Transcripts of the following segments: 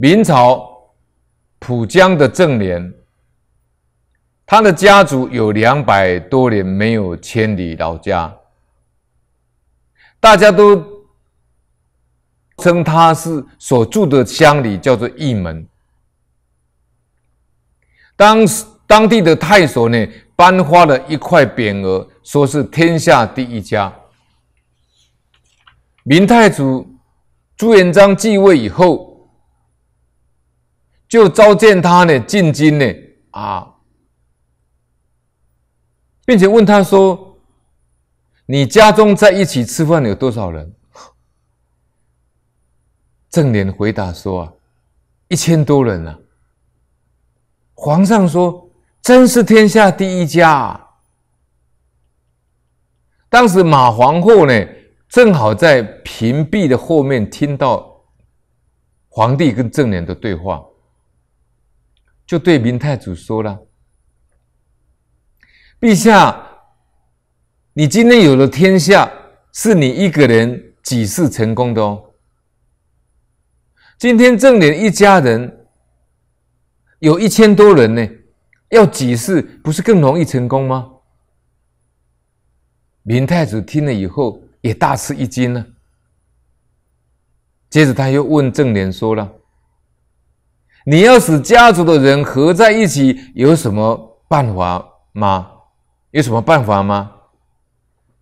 明朝浦江的正联，他的家族有两百多年没有千里老家，大家都称他是所住的乡里叫做义门。当时当地的太守呢，颁发了一块匾额，说是天下第一家。明太祖朱元璋继位以后。就召见他呢，进京呢，啊，并且问他说：“你家中在一起吃饭有多少人？”郑濂回答说：“啊，一千多人啊。”皇上说：“真是天下第一家啊！”当时马皇后呢，正好在屏壁的后面听到皇帝跟郑濂的对话。就对明太祖说了：“陛下，你今天有了天下，是你一个人几世成功的哦？今天正脸一家人有一千多人呢，要几世不是更容易成功吗？”明太祖听了以后也大吃一惊呢。接着他又问正脸说了。你要使家族的人合在一起，有什么办法吗？有什么办法吗？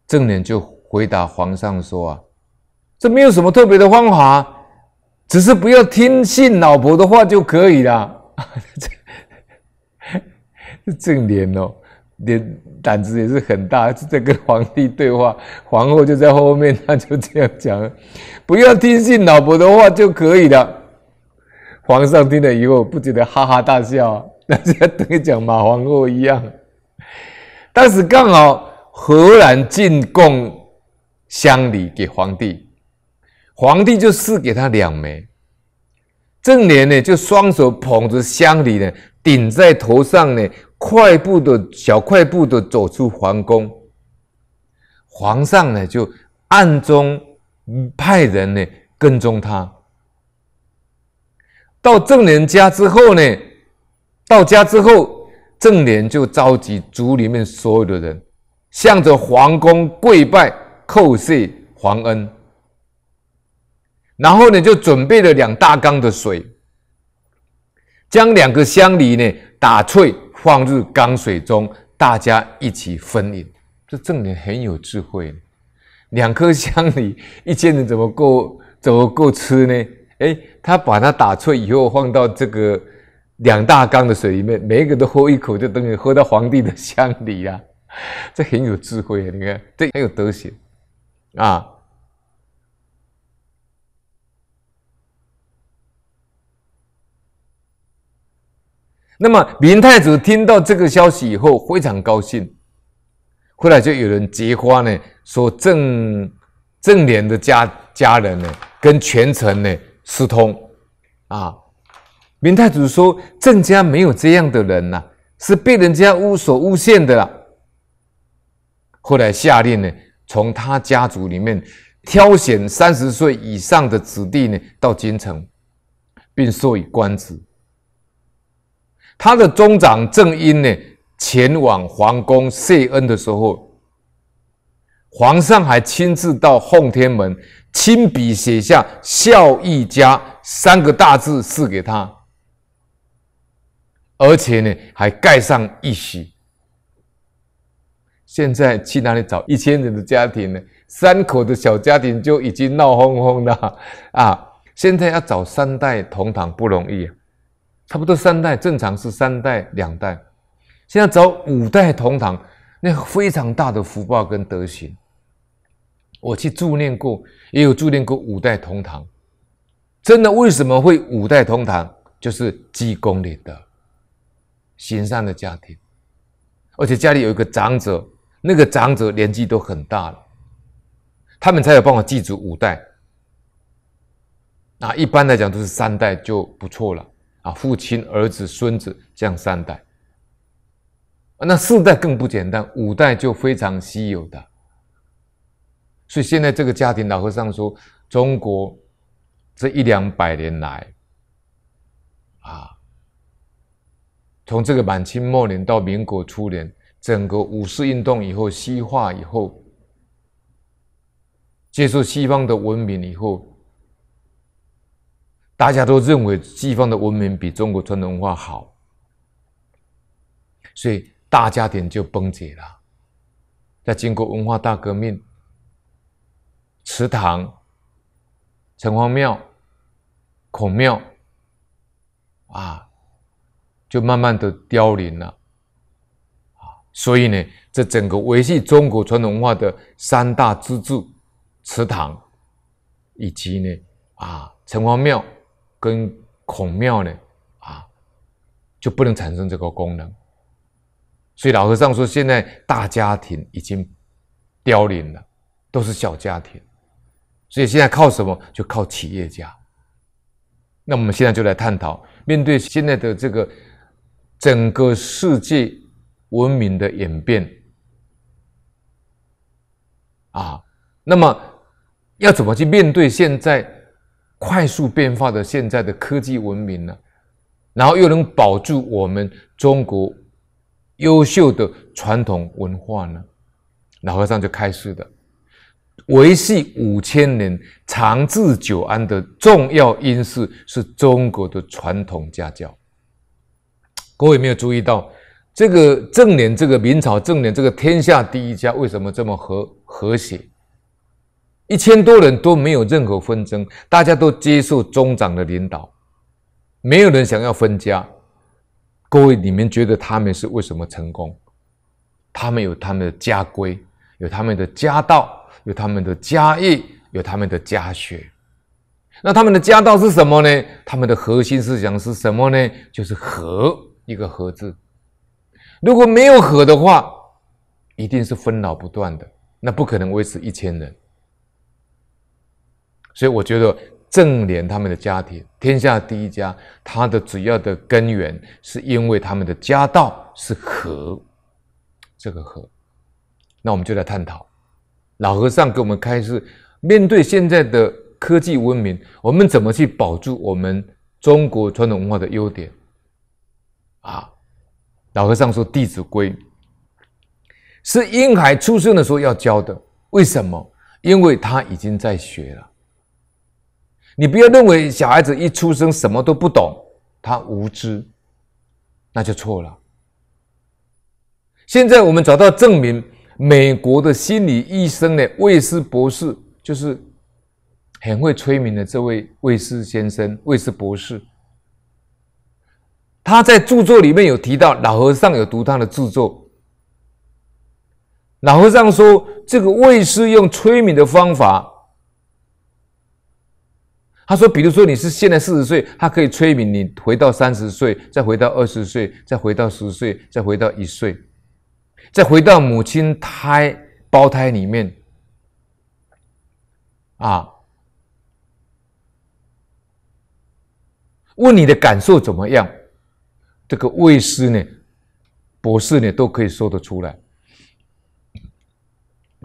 正脸就回答皇上说：“啊，这没有什么特别的方法，只是不要听信老婆的话就可以了。” 这脸哦，脸胆子也是很大，在跟皇帝对话，皇后就在后面，他就这样讲：“不要听信老婆的话就可以了。”皇上听了以后，不觉得哈哈大笑，那就像讲马皇后一样。当时刚好荷兰进贡香里给皇帝，皇帝就赐给他两枚。正莲呢，就双手捧着香里呢，顶在头上呢，快步的、小快步的走出皇宫。皇上呢，就暗中派人呢跟踪他。到正廉家之后呢，到家之后，正廉就召集族里面所有的人，向着皇宫跪拜叩谢皇恩。然后呢，就准备了两大缸的水，将两个香梨呢打碎放入缸水中，大家一起分饮。这正廉很有智慧，两颗香梨，一千人怎么够？怎么够吃呢？哎。他把它打碎以后，放到这个两大缸的水里面，每一个都喝一口，就等于喝到皇帝的香里呀。这很有智慧，你看，这很有德行啊。那么明太祖听到这个消息以后，非常高兴。后来就有人揭发呢，说郑郑莲的家家人呢，跟权臣呢。私通，啊！明太祖说郑家没有这样的人呐，是被人家诬所诬陷的啦。后来下令呢，从他家族里面挑选三十岁以上的子弟呢，到京城，并授以官职。他的中长郑英呢，前往皇宫谢恩的时候，皇上还亲自到奉天门。亲笔写下“孝义家”三个大字赐给他，而且呢还盖上一席。现在去哪里找一千人的家庭呢？三口的小家庭就已经闹哄哄的啊！现在要找三代同堂不容易，啊，差不多三代正常是三代两代，现在找五代同堂，那非常大的福报跟德行。我去注念过，也有注念过五代同堂，真的为什么会五代同堂？就是积功累德、行善的家庭，而且家里有一个长者，那个长者年纪都很大了，他们才有办法记住五代。啊，一般来讲都是三代就不错了啊，父亲、儿子、孙子这样三代，那四代更不简单，五代就非常稀有的。所以现在这个家庭，老和尚说，中国这一两百年来，啊，从这个满清末年到民国初年，整个五四运动以后，西化以后，接受西方的文明以后，大家都认为西方的文明比中国传统文化好，所以大家庭就崩解了。在经过文化大革命。祠堂、城隍庙、孔庙，啊，就慢慢的凋零了，啊，所以呢，这整个维系中国传统文化的三大支柱——祠堂，以及呢，啊，城隍庙跟孔庙呢，啊，就不能产生这个功能。所以老和尚说，现在大家庭已经凋零了，都是小家庭。所以现在靠什么？就靠企业家。那我们现在就来探讨，面对现在的这个整个世界文明的演变，啊，那么要怎么去面对现在快速变化的现在的科技文明呢？然后又能保住我们中国优秀的传统文化呢？老和尚就开示的。维系五千年长治久安的重要因素是中国的传统家教。各位有没有注意到这个正脸，这个明朝正脸，这个天下第一家为什么这么和和谐？一千多人都没有任何纷争，大家都接受中长的领导，没有人想要分家。各位，你们觉得他们是为什么成功？他们有他们的家规，有他们的家道。有他们的家业，有他们的家学，那他们的家道是什么呢？他们的核心思想是什么呢？就是“和”一个“和”字。如果没有“和”的话，一定是纷扰不断的，那不可能维持一千人。所以，我觉得正连他们的家庭“天下第一家”，它的主要的根源是因为他们的家道是“和”这个“和”。那我们就来探讨。老和尚给我们开示：面对现在的科技文明，我们怎么去保住我们中国传统文化的优点？啊，老和尚说，《弟子规》是婴孩出生的时候要教的，为什么？因为他已经在学了。你不要认为小孩子一出生什么都不懂，他无知，那就错了。现在我们找到证明。美国的心理医生呢，卫斯博士就是很会催眠的这位卫斯先生，卫斯博士，他在著作里面有提到老和尚有读他的著作。老和尚说，这个卫斯用催眠的方法，他说，比如说你是现在四十岁，他可以催眠你回到三十岁，再回到二十岁，再回到十岁，再回到一岁。再回到母亲胎胞胎里面，啊，问你的感受怎么样？这个卫师呢，博士呢，都可以说得出来。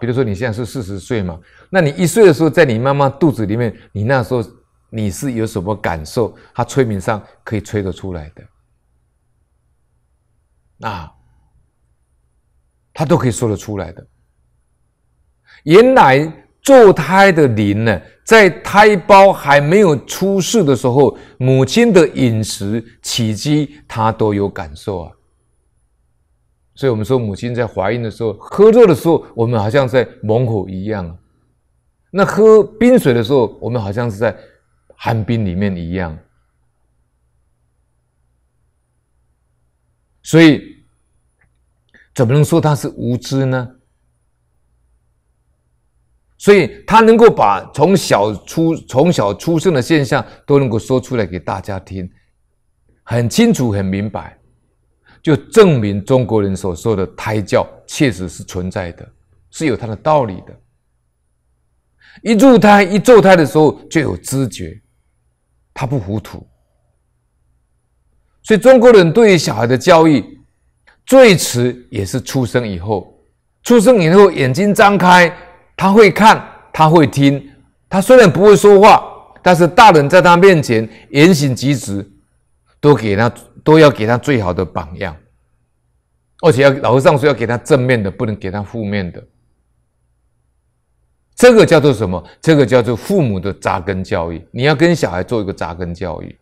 比如说你现在是四十岁嘛，那你一岁的时候，在你妈妈肚子里面，你那时候你是有什么感受？他催眠上可以催得出来的，啊。他都可以说得出来的。原来做胎的灵呢，在胎包还没有出世的时候，母亲的饮食起居，他都有感受啊。所以我们说，母亲在怀孕的时候，喝热的时候，我们好像在猛虎一样；那喝冰水的时候，我们好像是在寒冰里面一样。所以。怎么能说他是无知呢？所以他能够把从小出从小出生的现象都能够说出来给大家听，很清楚、很明白，就证明中国人所说的胎教确实是存在的，是有它的道理的。一入胎、一坐胎的时候就有知觉，他不糊涂。所以中国人对于小孩的教育。最迟也是出生以后，出生以后眼睛张开，他会看，他会听，他虽然不会说话，但是大人在他面前言行举止，都给他都要给他最好的榜样，而且要老和尚说要给他正面的，不能给他负面的。这个叫做什么？这个叫做父母的扎根教育。你要跟小孩做一个扎根教育，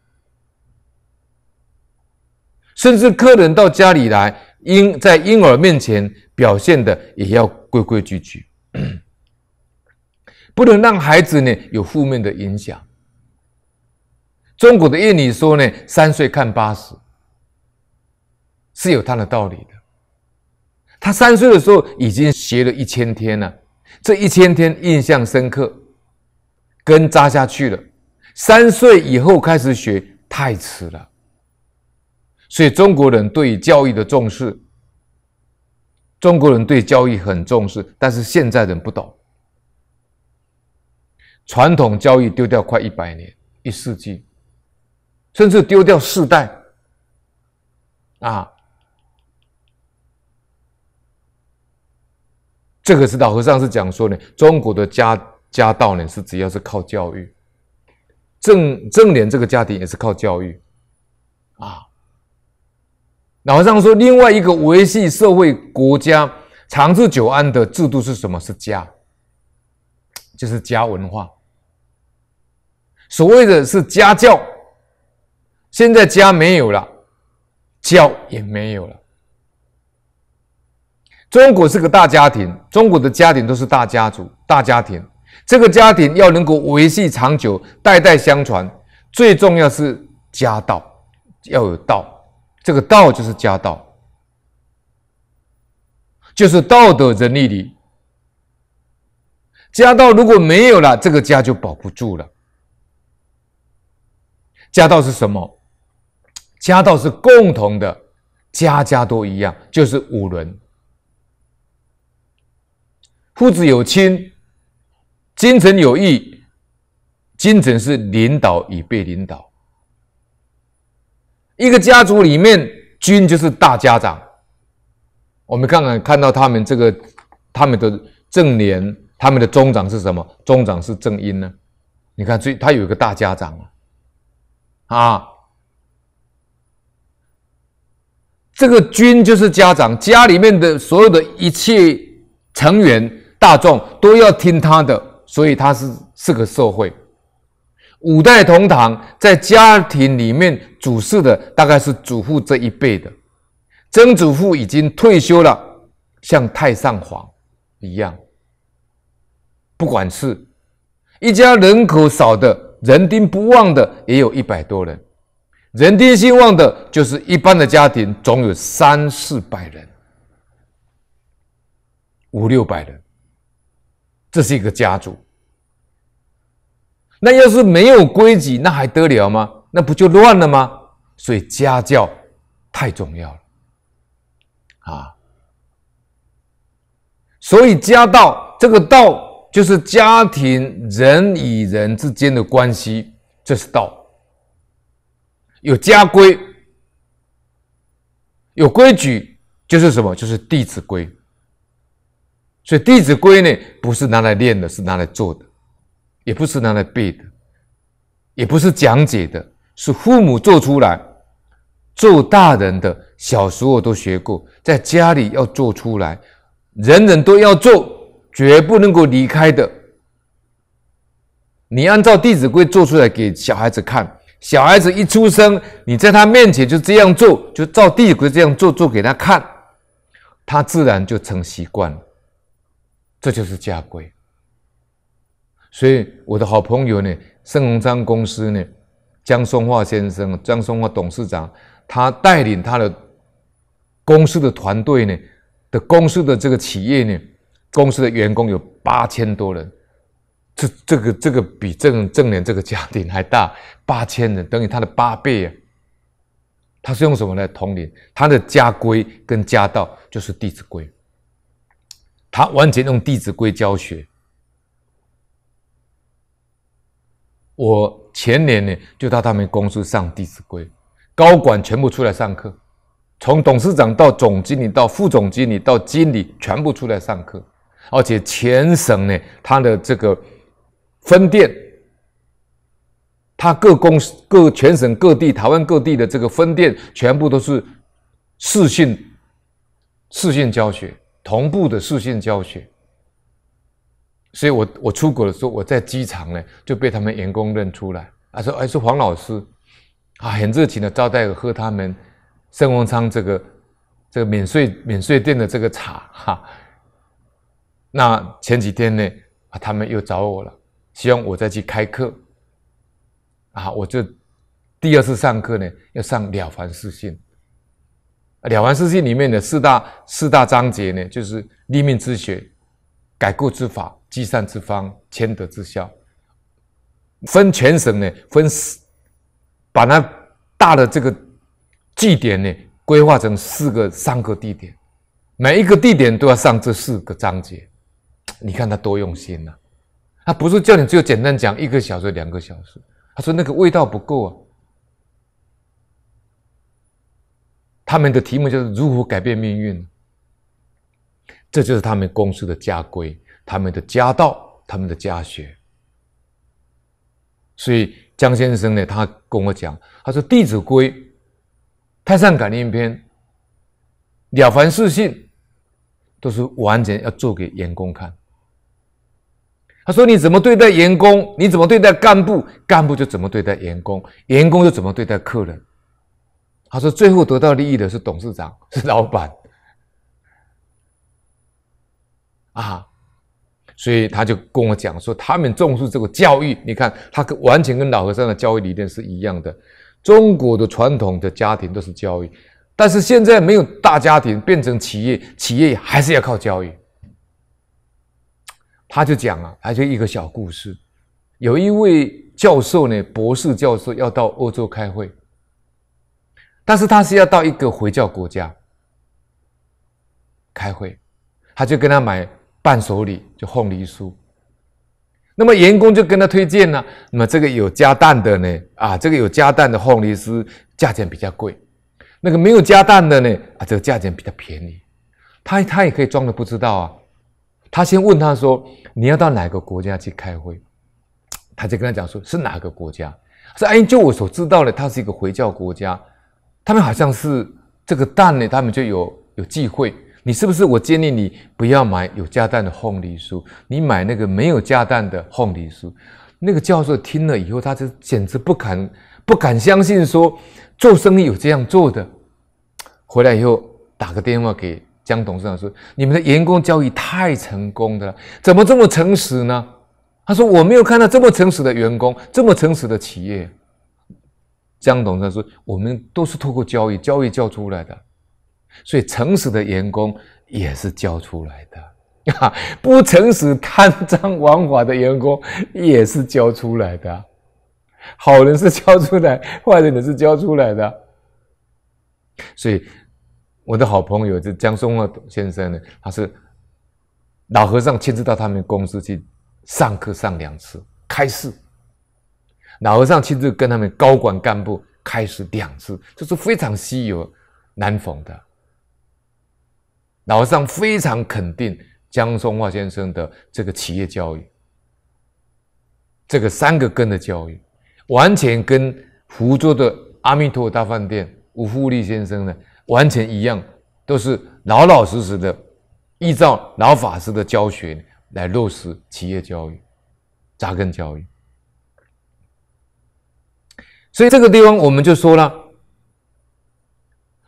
甚至客人到家里来。婴在婴儿面前表现的也要规规矩矩，不能让孩子呢有负面的影响。中国的谚语说呢“三岁看八十”，是有它的道理的。他三岁的时候已经学了一千天了，这一千天印象深刻，根扎下去了。三岁以后开始学太迟了。所以中国人对教育的重视，中国人对教育很重视，但是现在人不懂，传统教育丢掉快一百年，一世纪，甚至丢掉世代，啊，这个是老和尚是讲说呢，中国的家家道呢是只要是靠教育，正正脸这个家庭也是靠教育，啊。老和尚说，另外一个维系社会国家长治久安的制度是什么？是家，就是家文化。所谓的是家教，现在家没有了，教也没有了。中国是个大家庭，中国的家庭都是大家族、大家庭。这个家庭要能够维系长久、代代相传，最重要是家道要有道。这个道就是家道，就是道德仁义的家道。如果没有了，这个家就保不住了。家道是什么？家道是共同的，家家都一样，就是五伦：父子有亲，君臣有义，君臣是领导与被领导。一个家族里面，君就是大家长。我们看看，看到他们这个，他们的正年，他们的中长是什么？中长是正音呢？你看，最他有一个大家长啊，啊，这个君就是家长，家里面的所有的一切成员大众都要听他的，所以他是是个社会。五代同堂，在家庭里面主事的大概是祖父这一辈的，曾祖父已经退休了，像太上皇一样，不管事。一家人口少的，人丁不旺的，也有一百多人；人丁兴旺的，就是一般的家庭，总有三四百人、五六百人，这是一个家族。那要是没有规矩，那还得了吗？那不就乱了吗？所以家教太重要了啊！所以家道这个道就是家庭人与人之间的关系，这是道。有家规，有规矩就是什么？就是《弟子规》。所以《弟子规》呢，不是拿来练的，是拿来做的。也不是拿来背的，也不是讲解的，是父母做出来，做大人的小时候都学过，在家里要做出来，人人都要做，绝不能够离开的。你按照《弟子规》做出来给小孩子看，小孩子一出生，你在他面前就这样做，就照《弟子规》这样做做给他看，他自然就成习惯了，这就是家规。所以我的好朋友呢，盛虹章公司呢，江松化先生，江松化董事长，他带领他的公司的团队呢，的公司的这个企业呢，公司的员工有八千多人，这这个这个比正正连这个家庭还大八千人，等于他的八倍啊。他是用什么呢？统领他的家规跟家道就是《弟子规》，他完全用《弟子规》教学。我前年呢，就到他们公司上《弟子规》，高管全部出来上课，从董事长到总经理到副总经理到经理，全部出来上课。而且全省呢，他的这个分店，他各公各全省各地、台湾各地的这个分店，全部都是视讯视讯教学，同步的视讯教学。所以，我我出国的时候，我在机场呢就被他们员工认出来，他说：“哎，是黄老师，啊，很热情的招待喝他们盛弘昌这个这个免税免税店的这个茶哈。”那前几天呢，他们又找我了，希望我再去开课。啊，我就第二次上课呢，要上了《凡四训》。《了凡四训》里面的四大四大章节呢，就是立命之学、改过之法。积善之方，谦德之效。分全省呢，分四，把那大的这个祭点呢，规划成四个、三个地点，每一个地点都要上这四个章节。你看他多用心呐！他不是叫你只有简单讲一个小时、两个小时，他说那个味道不够啊。他们的题目就是如何改变命运，这就是他们公司的家规。他们的家道，他们的家学，所以江先生呢，他跟我讲，他说《弟子规》《太上感应篇》《了凡四训》都是完全要做给员工看。他说：“你怎么对待员工，你怎么对待干部，干部就怎么对待员工，员工就怎么对待客人。”他说：“最后得到利益的是董事长，是老板。”啊！所以他就跟我讲说，他们重视这个教育。你看，他完全跟老和尚的教育理念是一样的。中国的传统的家庭都是教育，但是现在没有大家庭，变成企业，企业还是要靠教育。他就讲啊，他就一个小故事，有一位教授呢，博士教授要到欧洲开会，但是他是要到一个回教国家开会，他就跟他买。伴手礼就凤梨酥，那么员工就跟他推荐呢。那么这个有加蛋的呢，啊，这个有加蛋的凤梨酥价钱比较贵，那个没有加蛋的呢，啊，这个价钱比较便宜。他他也可以装的不知道啊。他先问他说：“你要到哪个国家去开会？”他就跟他讲说：“是哪个国家？”说：“哎，就我所知道的，他是一个回教国家，他们好像是这个蛋呢，他们就有有忌讳。”你是不是？我建议你不要买有加弹的凤梨酥，你买那个没有加弹的凤梨酥。那个教授听了以后，他就简直不敢不敢相信，说做生意有这样做的。回来以后打个电话给江董事长说：“你们的员工交易太成功的了，怎么这么诚实呢？”他说：“我没有看到这么诚实的员工，这么诚实的企业。”江董事长说：“我们都是透过交易，交易叫出来的。”所以，诚实的员工也是教出来的啊！不诚实、贪赃枉法的员工也是教出来的。好人是教出来，坏人也是教出来的。所以，我的好朋友这江松鹤先生呢，他是老和尚亲自到他们公司去上课上两次开示。老和尚亲自跟他们高管干部开示两次，这是非常稀有难逢的。老和尚非常肯定江松茂先生的这个企业教育，这个三个根的教育，完全跟福州的阿弥陀大饭店吴富利先生呢完全一样，都是老老实实的依照老法师的教学来落实企业教育、扎根教育。所以这个地方我们就说了，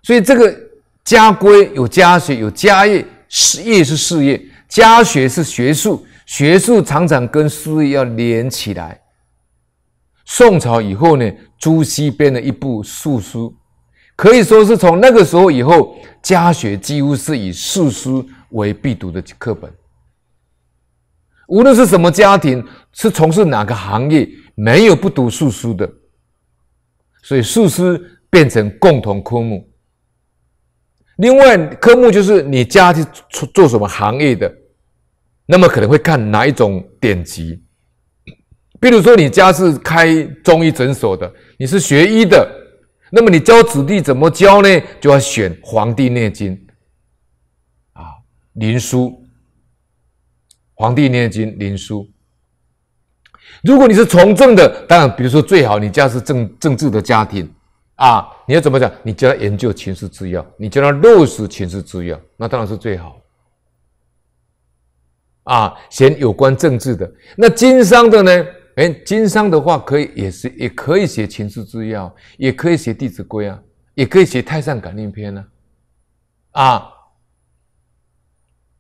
所以这个。家规有家学，有家业，事业是事业，家学是学术，学术常常跟书业要连起来。宋朝以后呢，朱熹编了一部《素书》，可以说是从那个时候以后，家学几乎是以《素书》为必读的课本。无论是什么家庭，是从事哪个行业，没有不读《素书》的，所以《素书》变成共同科目。另外科目就是你家是做做什么行业的，那么可能会看哪一种典籍。比如说你家是开中医诊所的，你是学医的，那么你教子弟怎么教呢？就要选《黄帝内经》啊，《林书》《黄帝内经》《林书》。如果你是从政的，当然，比如说最好你家是政政治的家庭。啊，你要怎么讲？你教他研究《秦氏制药，你教他落实《秦氏制药，那当然是最好。啊，写有关政治的，那经商的呢？哎，经商的话，可以也是，也可以写《秦氏制药，也可以写《弟子规》啊，也可以写《太上感应篇》呢。啊，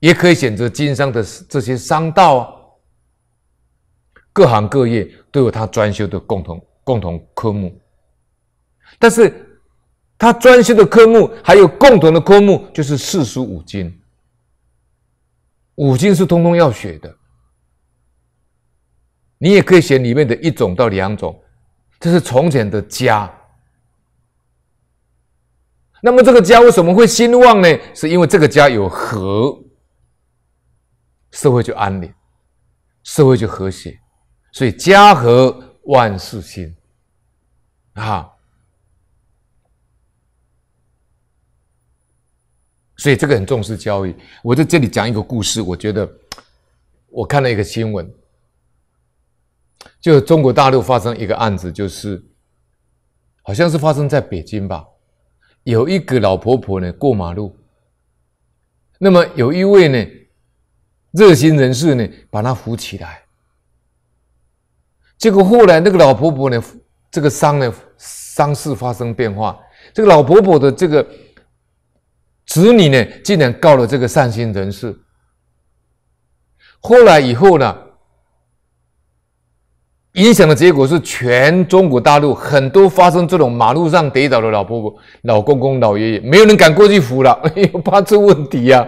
也可以选择经商的这些商道，啊，各行各业都有他专修的共同共同科目。但是，他专修的科目还有共同的科目，就是四书五经。五经是通通要学的，你也可以写里面的一种到两种，这是从前的家。那么这个家为什么会兴旺呢？是因为这个家有和，社会就安宁，社会就和谐，所以家和万事兴啊。所以这个很重视教育。我在这里讲一个故事，我觉得我看了一个新闻，就中国大陆发生一个案子，就是好像是发生在北京吧，有一个老婆婆呢过马路，那么有一位呢热心人士呢把她扶起来，结果后来那个老婆婆呢这个伤呢伤势发生变化，这个老婆婆的这个。子女呢，竟然告了这个善心人士。后来以后呢，影响的结果是全中国大陆很多发生这种马路上跌倒的老婆婆、老公公、老爷爷，没有人敢过去扶了，怕出问题呀。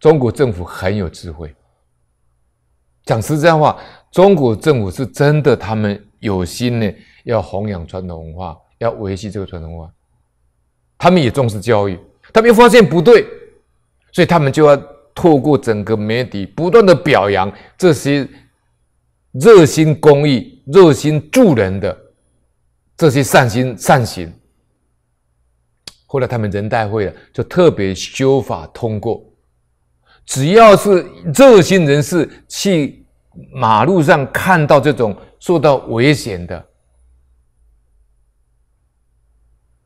中国政府很有智慧，讲实在话，中国政府是真的，他们有心呢，要弘扬传统文化，要维系这个传统文化，他们也重视教育。他们又发现不对，所以他们就要透过整个媒体不断的表扬这些热心公益、热心助人的这些善心善行。后来他们人代会了，就特别修法通过，只要是热心人士去马路上看到这种受到危险的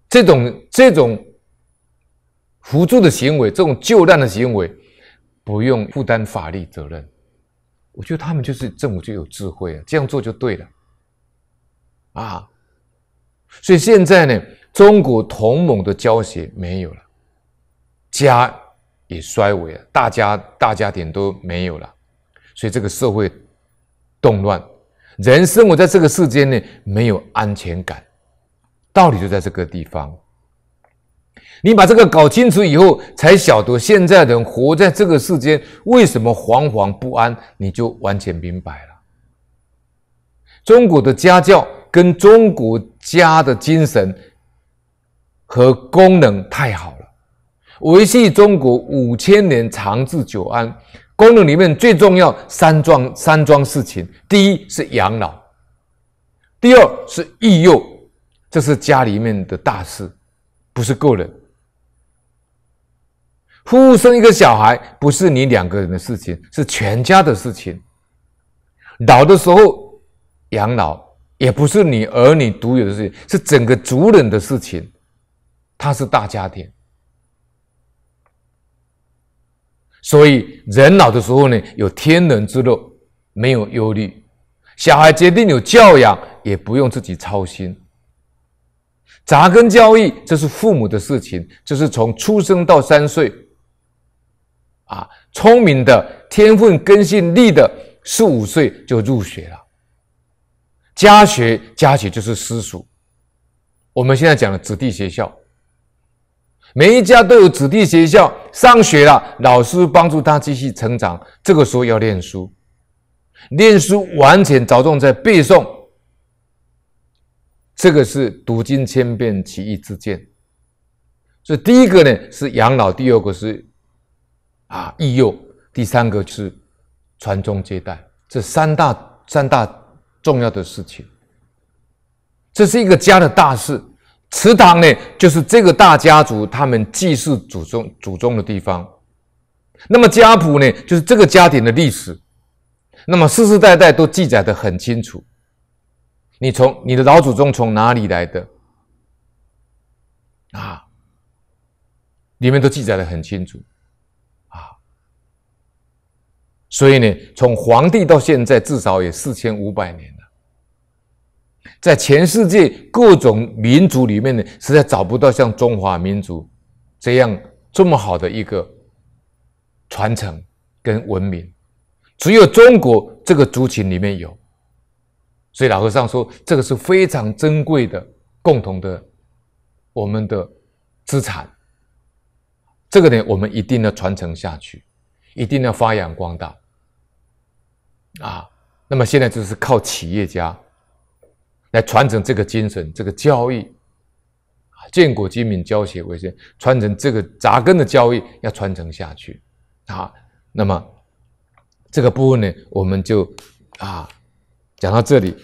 这种这种。辅助的行为，这种救难的行为，不用负担法律责任。我觉得他们就是政府就有智慧啊，这样做就对了啊。所以现在呢，中国同盟的交协没有了，家也衰微了，大家大家点都没有了，所以这个社会动乱，人生活在这个世间呢，没有安全感，道理就在这个地方。你把这个搞清楚以后，才晓得现在的人活在这个世间为什么惶惶不安，你就完全明白了。中国的家教跟中国家的精神和功能太好了，维系中国五千年长治久安功能里面最重要三桩三桩事情：第一是养老，第二是育幼，这是家里面的大事，不是个人。父母生一个小孩，不是你两个人的事情，是全家的事情。老的时候养老也不是你儿女独有的事情，是整个族人的事情，它是大家庭。所以人老的时候呢，有天伦之乐，没有忧虑。小孩决定有教养，也不用自己操心。扎根教育，这是父母的事情，就是从出生到三岁。啊，聪明的天分根性力的，十五岁就入学了。家学家学就是私塾，我们现在讲的子弟学校，每一家都有子弟学校上学了，老师帮助他继续成长。这个时候要念书，念书完全着重在背诵，这个是读经千遍其义自见。所以第一个呢是养老，第二个是。啊，义幼，第三个是传宗接代，这三大三大重要的事情，这是一个家的大事。祠堂呢，就是这个大家族他们祭祀祖宗祖宗的地方。那么家谱呢，就是这个家庭的历史，那么世世代代都记载的很清楚。你从你的老祖宗从哪里来的？啊，里面都记载的很清楚。所以呢，从皇帝到现在，至少也四千五百年了。在全世界各种民族里面呢，实在找不到像中华民族这样这么好的一个传承跟文明，只有中国这个族群里面有。所以老和尚说，这个是非常珍贵的、共同的我们的资产。这个呢，我们一定要传承下去，一定要发扬光大。啊，那么现在就是靠企业家来传承这个精神，这个教育，啊，建国精民教学为先，传承这个扎根的教育要传承下去，啊，那么这个部分呢，我们就啊讲到这里。